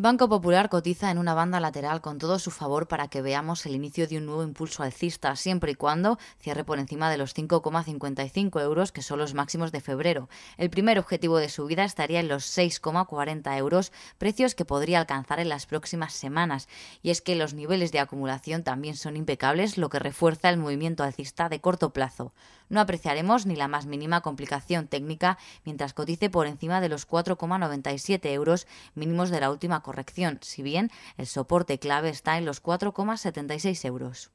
Banco Popular cotiza en una banda lateral con todo su favor para que veamos el inicio de un nuevo impulso alcista, siempre y cuando cierre por encima de los 5,55 euros, que son los máximos de febrero. El primer objetivo de subida estaría en los 6,40 euros, precios que podría alcanzar en las próximas semanas. Y es que los niveles de acumulación también son impecables, lo que refuerza el movimiento alcista de corto plazo. No apreciaremos ni la más mínima complicación técnica mientras cotice por encima de los 4,97 euros mínimos de la última corrección, si bien el soporte clave está en los 4,76 euros.